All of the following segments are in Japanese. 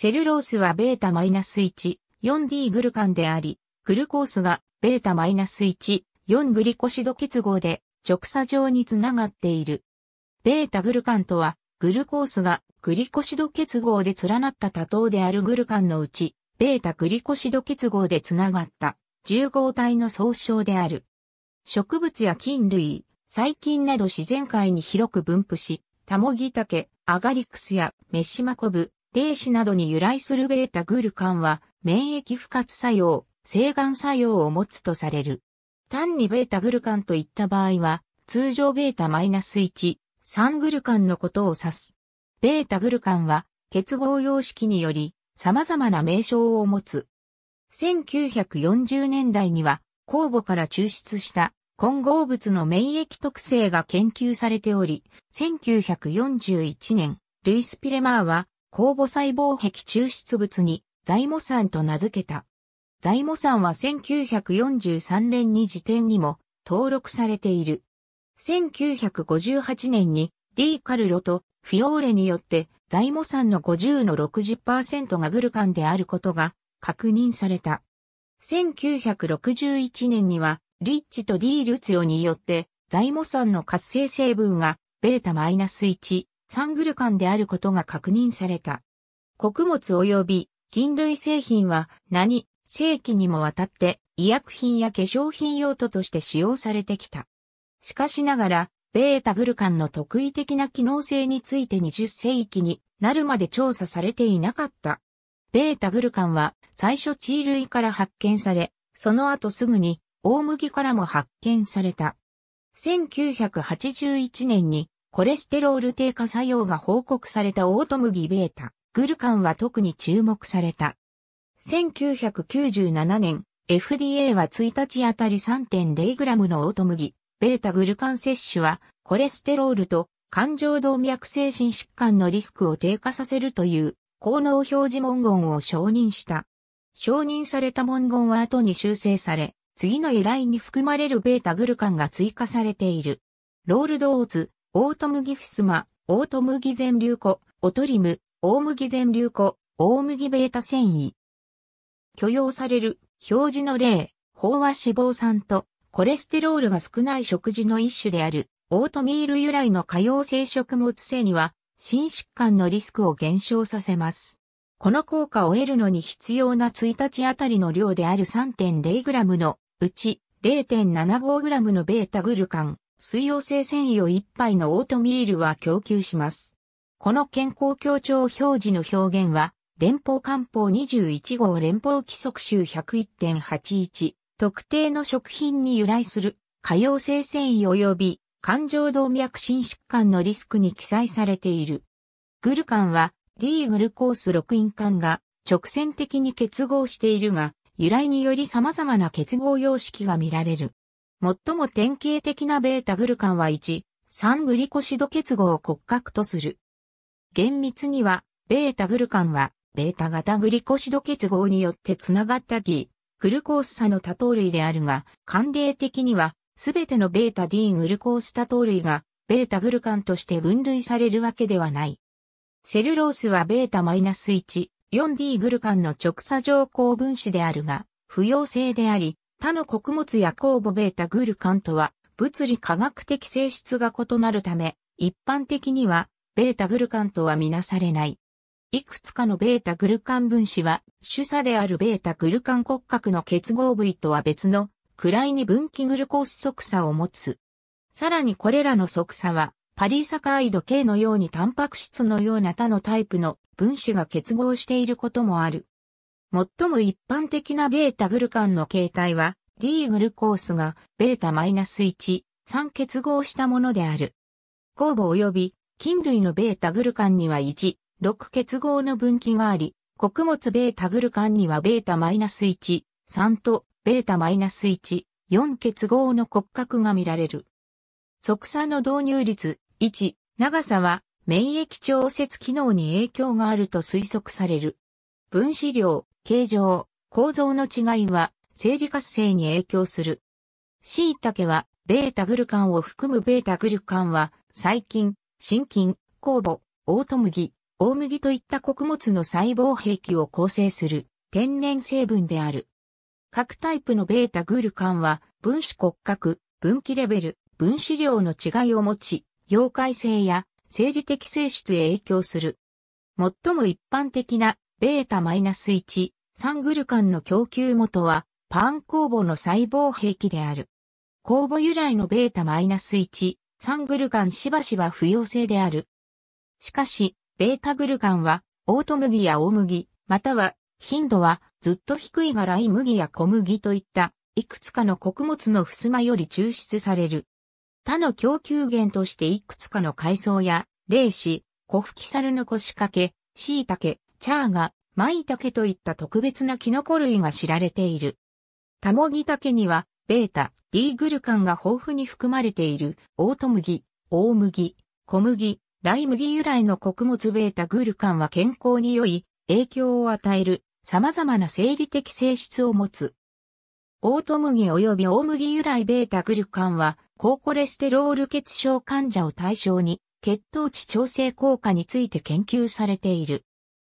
セルロースはベータ -1、4D グルカンであり、グルコースがベータ -1、4グリコシド結合で直鎖状につながっている。ベータグルカンとは、グルコースがグリコシド結合で連なった多糖であるグルカンのうち、ベータグリコシド結合でつながった重合体の総称である。植物や菌類、細菌など自然界に広く分布し、タモギタケ、アガリクスやメシマコブ、霊視などに由来するベータグルカンは免疫不活作用、生癌作用を持つとされる。単にベータグルカンといった場合は、通常ベータ -1、3グルカンのことを指す。ベータグルカンは結合様式により様々な名称を持つ。1940年代には酵母から抽出した混合物の免疫特性が研究されており、1941年、ルイス・ピレマーは酵母細胞壁抽出物にイモ酸と名付けた。イモ酸は1943年に時点にも登録されている。1958年に D カルロとフィオーレによってイモ酸の50の60%がグルカンであることが確認された。1961年にはリッチと D ルツヨによってイモ酸の活性成分がベータマイナス -1 サングル間であることが確認された。穀物及び菌類製品は何世紀にもわたって医薬品や化粧品用途として使用されてきた。しかしながら、ベータグルカンの特異的な機能性について20世紀になるまで調査されていなかった。ベータグルカンは最初地類から発見され、その後すぐに大麦からも発見された。1981年にコレステロール低下作用が報告されたオート麦ベータ、グルカンは特に注目された。1997年、FDA は1日あたり 3.0g のオート麦、ベータグルカン摂取は、コレステロールと感情動脈精神疾患のリスクを低下させるという、効能表示文言を承認した。承認された文言は後に修正され、次の依頼に含まれるベータグルカンが追加されている。ロールドオーツ、オート麦フスマ、オート麦全粒粉、オトリム、オ麦ムギ全粒粉、オ麦ムギベータ繊維。許容される、表示の例、飽和脂肪酸とコレステロールが少ない食事の一種である、オートミール由来の可溶性食物繊維は、心疾患のリスクを減少させます。この効果を得るのに必要な1日あたりの量である 3.0g のうち 0.75g のベータグルカン、水溶性繊維を一杯のオートミールは供給します。この健康協調表示の表現は、連邦官報21号連邦規則集101.81、特定の食品に由来する可溶性繊維及び感情動脈心疾患のリスクに記載されている。グルカンは D グルコース6因管が直線的に結合しているが、由来により様々な結合様式が見られる。最も典型的なベータグルカンは1、3グリコシド結合を骨格とする。厳密には、ベータグルカンは、ベータ型グリコシド結合によってつながった D、グルコース差の多糖類であるが、慣例的には、すべてのベータ D グルコース多糖類が、ベータグルカンとして分類されるわけではない。セルロースはベータ -1、4D グルカンの直鎖乗。高分子であるが、不要性であり、他の穀物や酵母ベータグルカンとは物理科学的性質が異なるため、一般的にはベータグルカンとはみなされない。いくつかのベータグルカン分子は主査であるベータグルカン骨格の結合部位とは別の位に分岐グルコース側差を持つ。さらにこれらの側差はパリサカイド系のようにタンパク質のような他のタイプの分子が結合していることもある。最も一般的な β グルカンの形態は D グルコースが β-1、3結合したものである。酵母及び菌類の β グルカンには1、6結合の分岐があり、穀物 β グルカンには β-1、3と β-1、4結合の骨格が見られる。即差の導入率、1、長さは免疫調節機能に影響があると推測される。分子量、形状、構造の違いは生理活性に影響する。椎茸は、ベータグルカンを含むベータグルカンは、細菌、心菌、酵母、オート麦、大麦といった穀物の細胞兵器を構成する天然成分である。各タイプのベータグルカンは分子骨格、分岐レベル、分子量の違いを持ち、溶解性や生理的性質へ影響する。最も一般的なベータマイナス -1、サングルカンの供給元は、パン酵母の細胞壁である。酵母由来のベータマイナス -1、サングルカンしばしば不要性である。しかし、ベータグルカンは、オート麦や大麦、または、頻度はずっと低いがライ麦や小麦といった、いくつかの穀物の襖より抽出される。他の供給源としていくつかの海藻や、霊子、コフキサルの腰掛け、椎茸、チャーが舞茸といった特別なキノコ類が知られている。タモギタケには、ベータ、D グルカンが豊富に含まれている、オート麦、大麦、小麦、ライ麦由来の穀物ベータグルカンは健康に良い影響を与える様々な生理的性質を持つ。オート麦及び大麦由来ベータグルカンは高コレステロール血症患者を対象に血糖値調整効果について研究されている。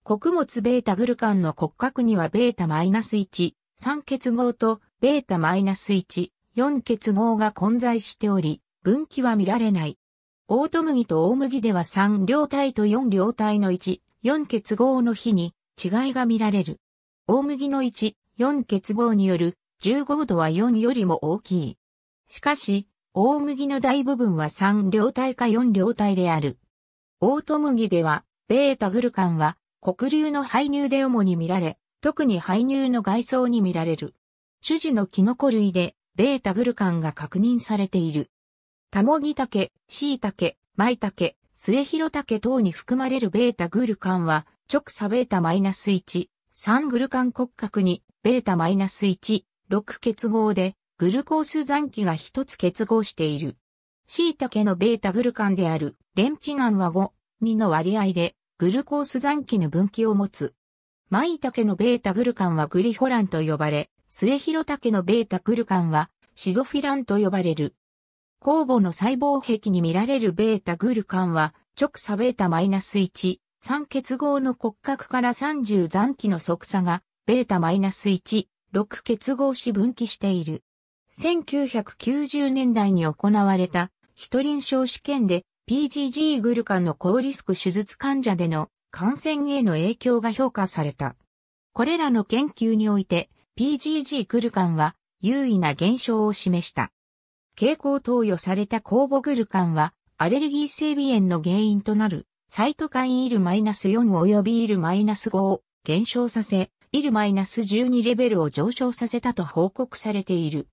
穀物ベータグルカンの骨格にはベータ -1、3結合とベータ -1、4結合が混在しており、分岐は見られない。オート麦と大麦では3両体と4両体の1、4結合の比に違いが見られる。大麦の1、4結合による15度は4よりも大きい。しかし、大麦の大部分は3両体か4両体である。オート麦では、ベータグルカンは黒流の排乳で主に見られ、特に排乳の外装に見られる。種子のキノコ類で、ベータグルカンが確認されている。タモギタケ、シイタケ、マイタケ、スエヒロタケ等に含まれるベータグルカンは、直差ベータマイナス -1、3グルカン骨格に、ベータマイナス -1、6結合で、グルコース残機が1つ結合している。シイタケのベータグルカンである、レンチナンは5、2の割合で、グルコース残機の分岐を持つ。舞茸のベータグルカンはグリホランと呼ばれ、末広茸のベータグルカンはシゾフィランと呼ばれる。酵母の細胞壁に見られるベータグルカンは直差ベータマイナス -1、3結合の骨格から30残機の側差がベータマイナス -1、6結合し分岐している。1990年代に行われた、一臨床試験で PGG グルカンの高リスク手術患者での感染への影響が評価された。これらの研究において PGG グルカンは優位な現象を示した。蛍光投与された酵母グルカンはアレルギー性鼻炎の原因となるサイトカインイル -4 及びイル -5 を減少させ、イル -12 レベルを上昇させたと報告されている。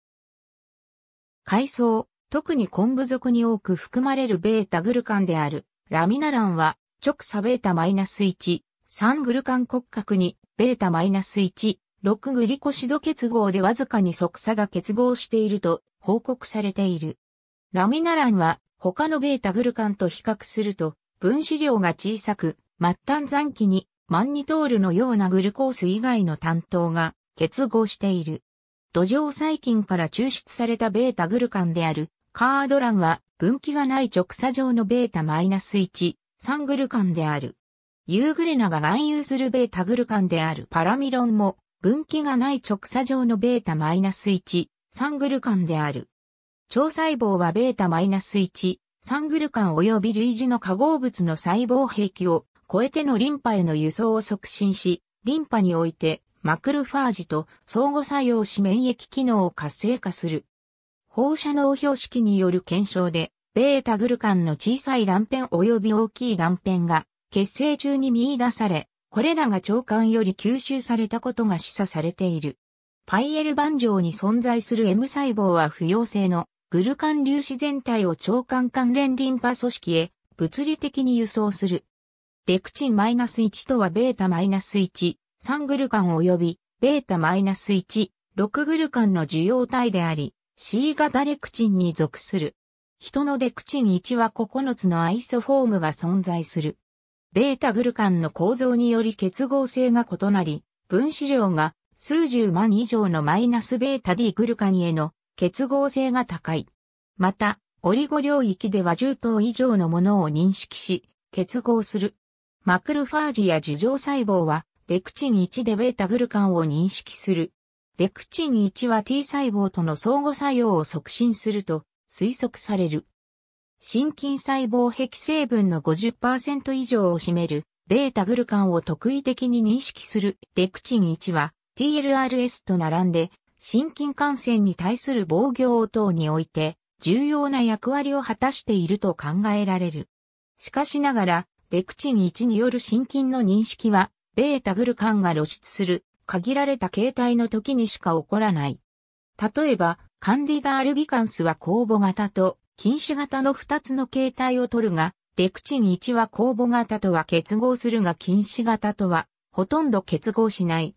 海藻、特に昆布属に多く含まれるベータグルカンである、ラミナランは、直差ベータ -1、3グルカン骨格に、ベータ -1、6グリコシド結合でわずかに即差が結合していると報告されている。ラミナランは他のベータグルカンと比較すると分子量が小さく末端残機にマンニトールのようなグルコース以外の担当が結合している。土壌細菌から抽出されたベータグルカンであるカード欄は分岐がない直鎖状のベータ -1、ングルカンである。ユーグレナが含有するベータグルカンであるパラミロンも分岐がない直鎖状のベータ -1、ングルカンである。腸細胞はベータ -1、ングルカン及び類似の化合物の細胞器を超えてのリンパへの輸送を促進し、リンパにおいてマクロファージと相互作用し免疫機能を活性化する。放射能標識による検証で、ベータグルカンの小さい断片及び大きい断片が血清中に見出され、これらが腸管より吸収されたことが示唆されている。パイエル板状に存在する M 細胞は不溶性のグルカン粒子全体を腸管関連リンパ組織へ物理的に輸送する。デクチンマイナス -1 とはベータ -1、3グルカン及びベータ -1、6グルカンの受容体であり、C 型レクチンに属する。人のデクチン1は9つのアイソフォームが存在する。ベータグルカンの構造により結合性が異なり、分子量が数十万以上のマイナスベータ D グルカンへの結合性が高い。また、オリゴ領域では10頭以上のものを認識し、結合する。マクロファージや樹状細胞は、デクチン1でベータグルカンを認識する。レクチン1は T 細胞との相互作用を促進すると推測される。心筋細胞壁成分の50%以上を占める、ベータグルカンを特異的に認識するレクチン1は TLRS と並んで、心筋感染に対する防御応答において、重要な役割を果たしていると考えられる。しかしながら、レクチン1による心筋の認識は、ベータグルカンが露出する限られた形態の時にしか起こらない。例えば、カンディダ・アルビカンスは公母型と禁止型の2つの形態を取るが、デクチン1は公母型とは結合するが禁止型とはほとんど結合しない。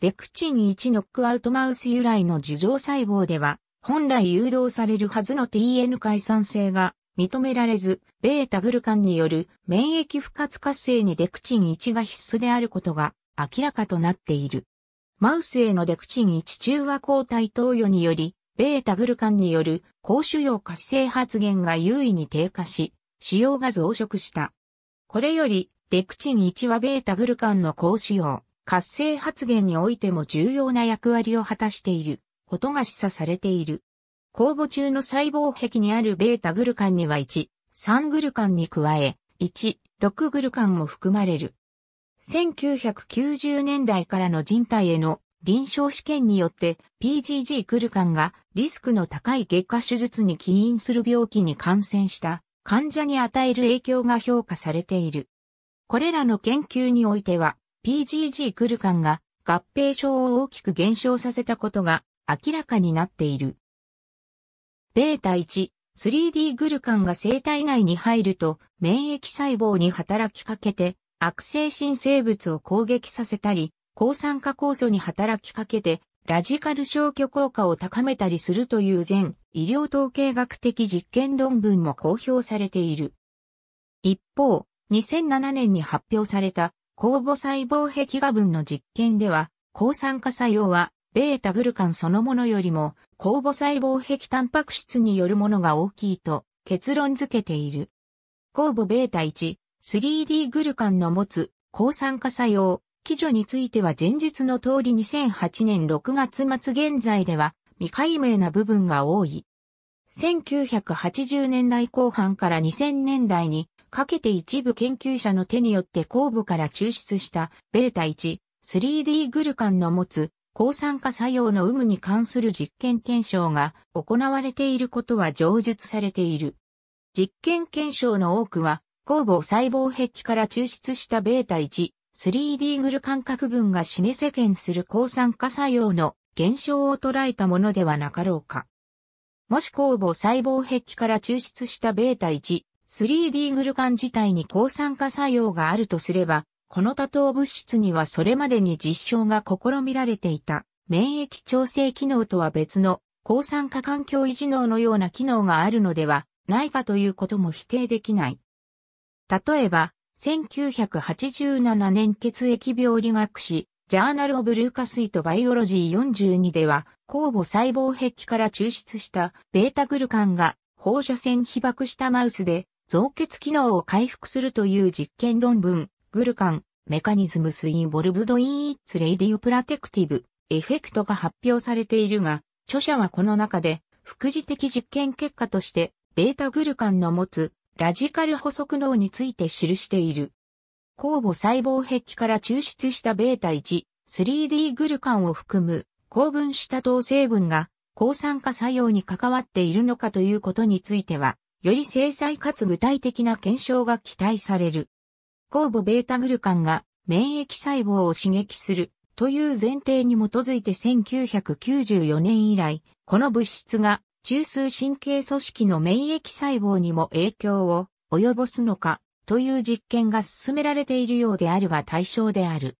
デクチン1ノックアウトマウス由来の樹状細胞では、本来誘導されるはずの TN 解散性が認められず、ベータグルカンによる免疫不活活性にデクチン1が必須であることが明らかとなっている。マウスへのデクチン1中和抗体投与により、ベータグルカンによる高腫瘍活性発現が優位に低下し、腫瘍が増殖した。これより、デクチン1はベータグルカンの高腫瘍、活性発現においても重要な役割を果たしていることが示唆されている。酵母中の細胞壁にあるベータグルカンには1、3グルカンに加え、1、6グルカンも含まれる。1990年代からの人体への臨床試験によって PGG クルカンがリスクの高い外科手術に起因する病気に感染した患者に与える影響が評価されている。これらの研究においては PGG クルカンが合併症を大きく減少させたことが明らかになっている。ベータ 1,3D グルカンが生体内に入ると免疫細胞に働きかけて悪性新生物を攻撃させたり、抗酸化酵素に働きかけて、ラジカル消去効果を高めたりするという全医療統計学的実験論文も公表されている。一方、2007年に発表された酵母細胞壁画分の実験では、抗酸化作用は、ベータグルカンそのものよりも、酵母細胞壁タンパク質によるものが大きいと結論付けている。酵母ベータ1、3D グルカンの持つ抗酸化作用、基準については前述の通り2008年6月末現在では未解明な部分が多い。1980年代後半から2000年代にかけて一部研究者の手によって後部から抽出したベータ1、3D グルカンの持つ抗酸化作用の有無に関する実験検証が行われていることは上述されている。実験検証の多くは酵母細胞壁から抽出したベータ 1,3D グル感覚分が示せ検する抗酸化作用の現象を捉えたものではなかろうか。もし酵母細胞壁から抽出したベータ 1,3D グル感自体に抗酸化作用があるとすれば、この多糖物質にはそれまでに実証が試みられていた免疫調整機能とは別の抗酸化環境維持能のような機能があるのではないかということも否定できない。例えば、1987年血液病理学誌、ジャーナル・オブ・ルーカスイト・バイオロジー42では、酵母細胞壁から抽出したベータグルカンが放射線被爆したマウスで増血機能を回復するという実験論文、グルカン、メカニズムスインボルブドインイッツレイディオプラテクティブ、エフェクトが発表されているが、著者はこの中で、副次的実験結果として、ベータグルカンの持つラジカル補足能について記している。酵母細胞壁から抽出したベータ 1,3D グルカンを含む高分子多糖成分が抗酸化作用に関わっているのかということについては、より精細かつ具体的な検証が期待される。酵母ベータグルカンが免疫細胞を刺激するという前提に基づいて1994年以来、この物質が中枢神経組織の免疫細胞にも影響を及ぼすのかという実験が進められているようであるが対象である。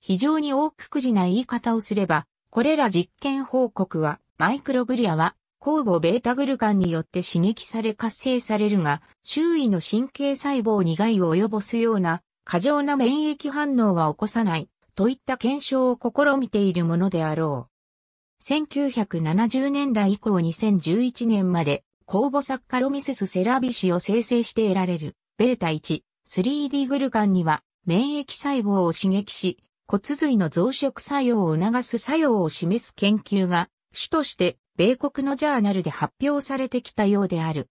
非常に大くくりな言い方をすれば、これら実験報告は、マイクログリアは、酵母ベータグルカンによって刺激され活性されるが、周囲の神経細胞に害を及ぼすような過剰な免疫反応は起こさないといった検証を試みているものであろう。1970年代以降2011年まで、公募作家ロミセス・セラビシを生成して得られる、ベータ 1,3D グルカンには、免疫細胞を刺激し、骨髄の増殖作用を促す作用を示す研究が、主として、米国のジャーナルで発表されてきたようである。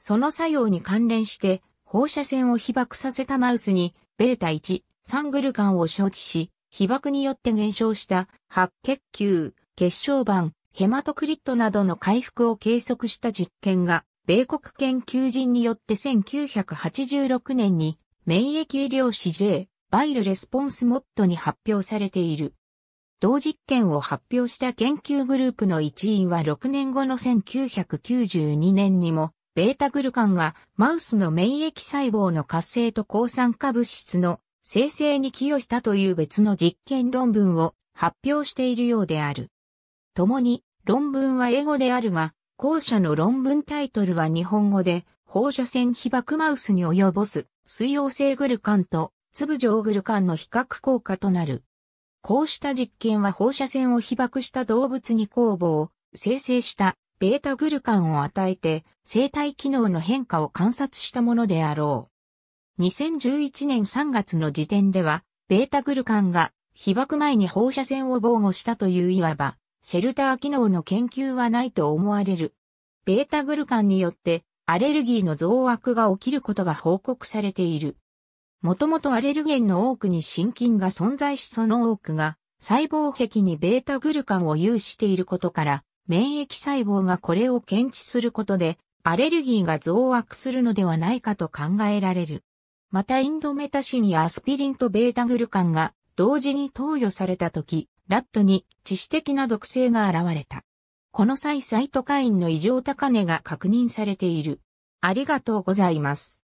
その作用に関連して、放射線を被爆させたマウスに、ベータ1、サングルカンを承知し、被爆によって減少した白血球、血小板、ヘマトクリットなどの回復を計測した実験が、米国研究人によって1986年に、免疫医療史 J、バイルレスポンスモッドに発表されている。同実験を発表した研究グループの一員は6年後の1992年にも、ベータグルカンがマウスの免疫細胞の活性と抗酸化物質の生成に寄与したという別の実験論文を発表しているようである。共に論文は英語であるが、後者の論文タイトルは日本語で、放射線被曝マウスに及ぼす水溶性グルカンと粒状グルカンの比較効果となる。こうした実験は放射線を被曝した動物に酵母を生成したベータグルカンを与えて生体機能の変化を観察したものであろう。2011年3月の時点では、ベータグルカンが被曝前に放射線を防護したといういわばシェルター機能の研究はないと思われる。ベータグルカンによってアレルギーの増悪が起きることが報告されている。もともとアレルゲンの多くに心筋が存在しその多くが細胞壁にベータグルカンを有していることから免疫細胞がこれを検知することでアレルギーが増悪するのではないかと考えられる。またインドメタシンやアスピリンとベータグルカンが同時に投与されたとき、ラットに致死的な毒性が現れた。この際サイトカインの異常高値が確認されている。ありがとうございます。